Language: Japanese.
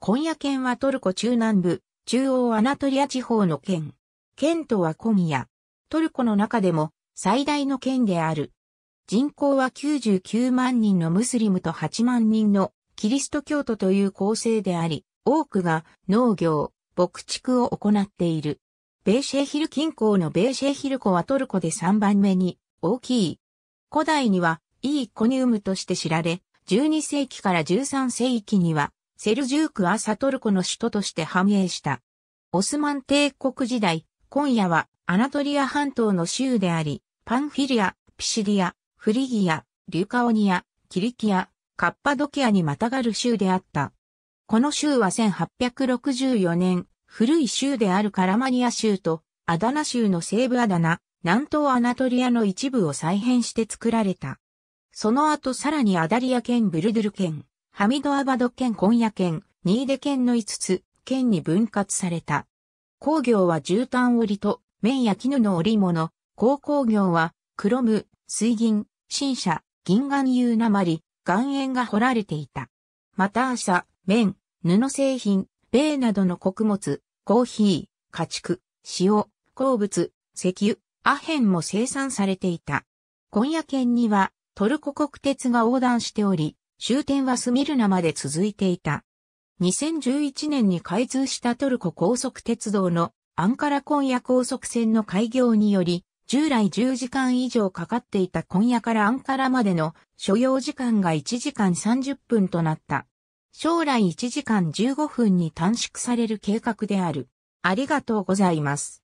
今夜県はトルコ中南部、中央アナトリア地方の県。県都は今夜。トルコの中でも最大の県である。人口は99万人のムスリムと8万人のキリスト教徒という構成であり、多くが農業、牧畜を行っている。ベーシェヒル近郊のベーシェヒル湖はトルコで3番目に大きい。古代には、イいコニウムとして知られ、12世紀から13世紀には、セルジュークサトルコの首都として繁栄した。オスマン帝国時代、今夜はアナトリア半島の州であり、パンフィリア、ピシリア、フリギア、リュカオニア、キリキア、カッパドキアにまたがる州であった。この州は1864年、古い州であるカラマニア州とアダナ州の西部アダナ、南東アナトリアの一部を再編して作られた。その後さらにアダリア県ブルドゥル県、ハミドアバド県今夜県、ニーデ県の5つ、県に分割された。工業は絨毯織と、綿や絹の織物、鉱工業は、クロム、水銀、新車、銀岩油鉛、岩塩が掘られていた。また朝、綿、布製品、米などの穀物、コーヒー、家畜、塩、鉱物、石油、アヘンも生産されていた。今夜県にはトルコ国鉄が横断しており、終点はスミルナまで続いていた。2011年に開通したトルコ高速鉄道のアンカラ今夜高速線の開業により、従来10時間以上かかっていた今夜からアンカラまでの所要時間が1時間30分となった。将来1時間15分に短縮される計画である。ありがとうございます。